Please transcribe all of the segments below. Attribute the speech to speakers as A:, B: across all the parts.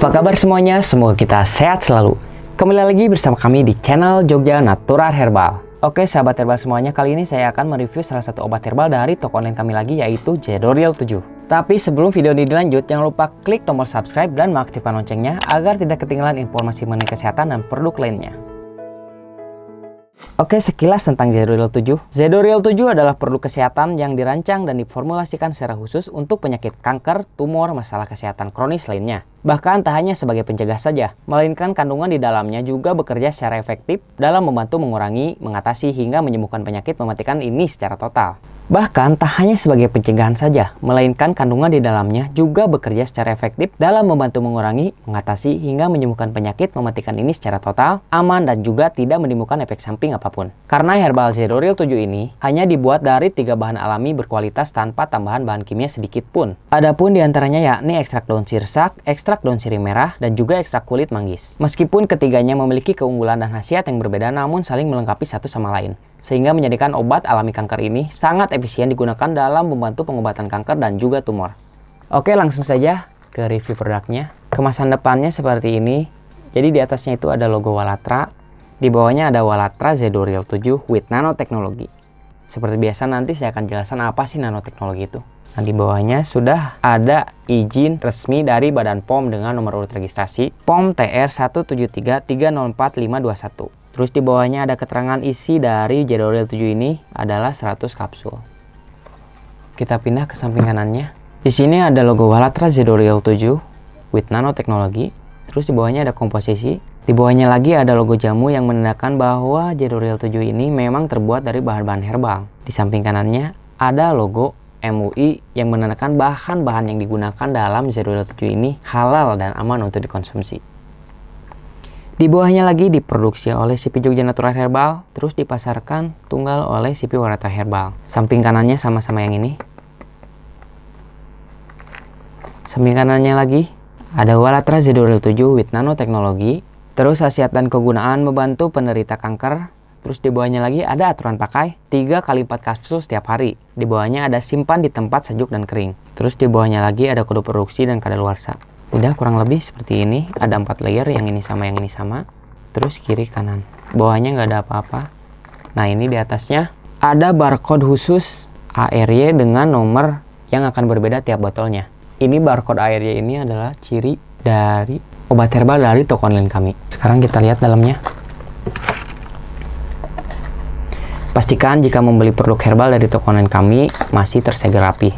A: Apa kabar semuanya? Semoga kita sehat selalu. Kembali lagi bersama kami di channel Jogja Natural Herbal. Oke sahabat herbal semuanya, kali ini saya akan mereview salah satu obat herbal dari toko online kami lagi yaitu Jedoriel 7. Tapi sebelum video ini dilanjut, jangan lupa klik tombol subscribe dan mengaktifkan loncengnya agar tidak ketinggalan informasi mengenai kesehatan dan produk lainnya. Oke, sekilas tentang Zedoril 7. Zedoril 7 adalah produk kesehatan yang dirancang dan diformulasikan secara khusus untuk penyakit kanker, tumor, masalah kesehatan kronis lainnya. Bahkan tak hanya sebagai pencegah saja, melainkan kandungan di dalamnya juga bekerja secara efektif dalam membantu mengurangi, mengatasi, hingga menyembuhkan penyakit mematikan ini secara total. Bahkan tak hanya sebagai pencegahan saja, melainkan kandungan di dalamnya juga bekerja secara efektif dalam membantu mengurangi, mengatasi, hingga menyembuhkan penyakit mematikan ini secara total, aman dan juga tidak menimbulkan efek samping apapun. Karena herbal zero real 7 ini hanya dibuat dari tiga bahan alami berkualitas tanpa tambahan bahan kimia sedikit pun. Adapun diantaranya yakni ekstrak daun sirsak, ekstrak ekstrak daun sirih merah, dan juga ekstrak kulit manggis. Meskipun ketiganya memiliki keunggulan dan khasiat yang berbeda namun saling melengkapi satu sama lain. Sehingga menjadikan obat alami kanker ini sangat efisien digunakan dalam membantu pengobatan kanker dan juga tumor. Oke langsung saja ke review produknya. Kemasan depannya seperti ini. Jadi di atasnya itu ada logo Walatra, di bawahnya ada Walatra Zedorial 7 with nanoteknologi. Seperti biasa nanti saya akan jelaskan apa sih nanoteknologi itu. Nah, di bawahnya sudah ada izin resmi dari Badan POM dengan nomor urut registrasi POM TR 173304521. Terus di bawahnya ada keterangan isi dari Jadoril 7 ini adalah 100 kapsul. Kita pindah ke samping kanannya. Di sini ada logo Walatra Jadoril 7 with nanoteknologi. Terus di bawahnya ada komposisi. Di bawahnya lagi ada logo jamu yang menandakan bahwa Jadoril 7 ini memang terbuat dari bahan-bahan herbal. Di samping kanannya ada logo MUI yang menekankan bahan-bahan yang digunakan dalam 027 ini halal dan aman untuk dikonsumsi. Di bawahnya lagi diproduksi oleh CP Jogja Natural Herbal, terus dipasarkan tunggal oleh CP Warata Herbal. Samping kanannya sama-sama yang ini. Samping kanannya lagi ada Walatra Zedoril 7 with nanoteknologi, terus khasiat dan kegunaan membantu penderita kanker, Terus di bawahnya lagi ada aturan pakai 3 kali 4 kapsul setiap hari. Di bawahnya ada simpan di tempat sejuk dan kering. Terus di bawahnya lagi ada kode produksi dan kadaluarsa. Udah kurang lebih seperti ini. Ada 4 layer, yang ini sama, yang ini sama. Terus kiri kanan. Bawahnya nggak ada apa-apa. Nah ini di atasnya ada barcode khusus ARY dengan nomor yang akan berbeda tiap botolnya. Ini barcode ARY ini adalah ciri dari obat herbal dari toko online kami. Sekarang kita lihat dalamnya. Pastikan jika membeli produk herbal dari toko online kami masih tersegel rapi.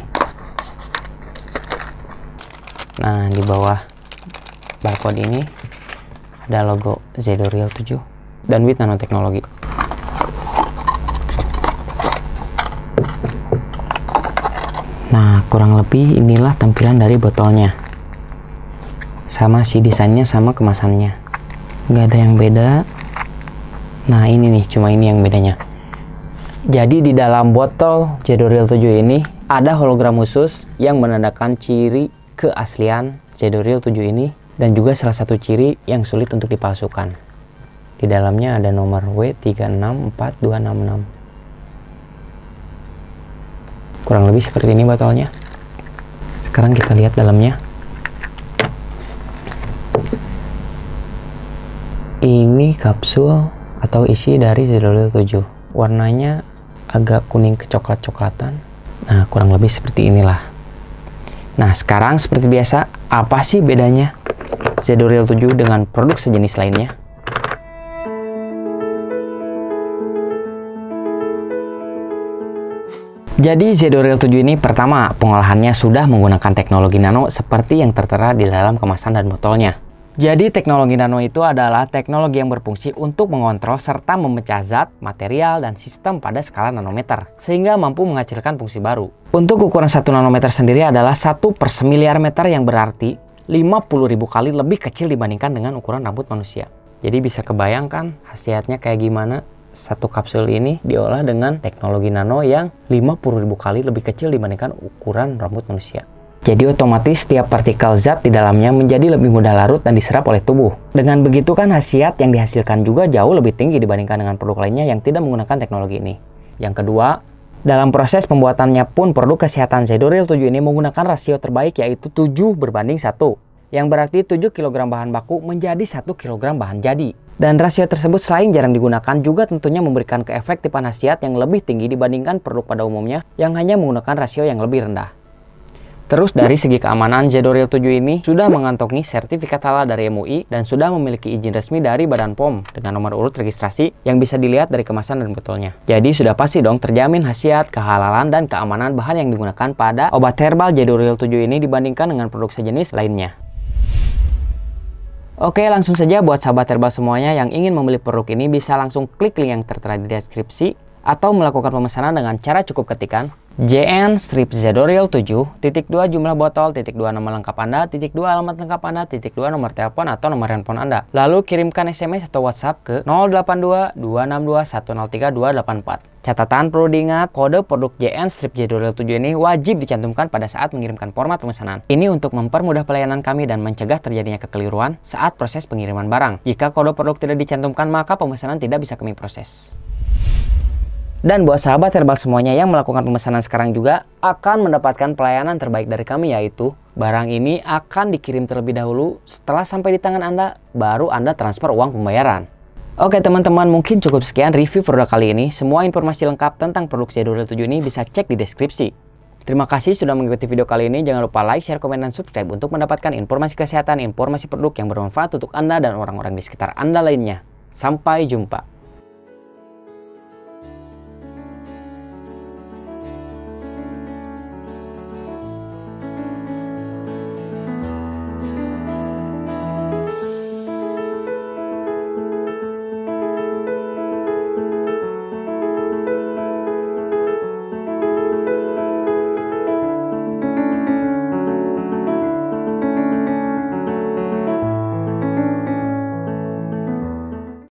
A: Nah, di bawah barcode ini ada logo Zedorial 7 dan with nanoteknologi. Nah, kurang lebih inilah tampilan dari botolnya. Sama sih desainnya sama kemasannya. Nggak ada yang beda. Nah, ini nih, cuma ini yang bedanya. Jadi di dalam botol Jedoril 7 ini ada hologram khusus yang menandakan ciri keaslian Jedoril 7 ini dan juga salah satu ciri yang sulit untuk dipalsukan. Di dalamnya ada nomor W364266. Kurang lebih seperti ini botolnya. Sekarang kita lihat dalamnya. Ini kapsul atau isi dari Jedoril 7. Warnanya agak kuning kecoklat-coklatan. Nah, kurang lebih seperti inilah. Nah, sekarang seperti biasa, apa sih bedanya Zedoril 7 dengan produk sejenis lainnya? Jadi Zedoril 7 ini pertama pengolahannya sudah menggunakan teknologi nano seperti yang tertera di dalam kemasan dan botolnya. Jadi teknologi nano itu adalah teknologi yang berfungsi untuk mengontrol serta memecah zat, material, dan sistem pada skala nanometer, sehingga mampu menghasilkan fungsi baru. Untuk ukuran 1 nanometer sendiri adalah 1 per semiliar meter yang berarti ribu kali lebih kecil dibandingkan dengan ukuran rambut manusia. Jadi bisa kebayangkan khasiatnya kayak gimana satu kapsul ini diolah dengan teknologi nano yang ribu kali lebih kecil dibandingkan ukuran rambut manusia. Jadi otomatis setiap partikel zat di dalamnya menjadi lebih mudah larut dan diserap oleh tubuh. Dengan begitu kan khasiat yang dihasilkan juga jauh lebih tinggi dibandingkan dengan produk lainnya yang tidak menggunakan teknologi ini. Yang kedua, dalam proses pembuatannya pun produk kesehatan Zedoril 7 ini menggunakan rasio terbaik yaitu 7 berbanding 1. Yang berarti 7 kg bahan baku menjadi 1 kg bahan jadi. Dan rasio tersebut selain jarang digunakan juga tentunya memberikan keefektifan khasiat yang lebih tinggi dibandingkan produk pada umumnya yang hanya menggunakan rasio yang lebih rendah. Terus dari segi keamanan, j 7 ini sudah mengantongi sertifikat halal dari MUI dan sudah memiliki izin resmi dari Badan POM dengan nomor urut registrasi yang bisa dilihat dari kemasan dan botolnya. Jadi sudah pasti dong terjamin khasiat, kehalalan, dan keamanan bahan yang digunakan pada obat herbal j 7 ini dibandingkan dengan produk sejenis lainnya. Oke langsung saja buat sahabat herbal semuanya yang ingin membeli produk ini bisa langsung klik link yang tertera di deskripsi atau melakukan pemesanan dengan cara cukup ketikan JN strip Zedoril 7, titik 2 jumlah botol, titik 2 nama lengkap Anda, titik 2 alamat lengkap Anda, titik 2 nomor telepon atau nomor handphone Anda. Lalu kirimkan SMS atau WhatsApp ke 082 262 103 284. Catatan perlu diingat, kode produk JN strip Zedoril 7 ini wajib dicantumkan pada saat mengirimkan format pemesanan. Ini untuk mempermudah pelayanan kami dan mencegah terjadinya kekeliruan saat proses pengiriman barang. Jika kode produk tidak dicantumkan, maka pemesanan tidak bisa kami proses. Dan buat sahabat herbal semuanya yang melakukan pemesanan sekarang juga akan mendapatkan pelayanan terbaik dari kami yaitu barang ini akan dikirim terlebih dahulu setelah sampai di tangan Anda baru Anda transfer uang pembayaran. Oke teman-teman mungkin cukup sekian review produk kali ini. Semua informasi lengkap tentang produk c 7 ini bisa cek di deskripsi. Terima kasih sudah mengikuti video kali ini. Jangan lupa like, share, komen, dan subscribe untuk mendapatkan informasi kesehatan, informasi produk yang bermanfaat untuk Anda dan orang-orang di sekitar Anda lainnya. Sampai jumpa.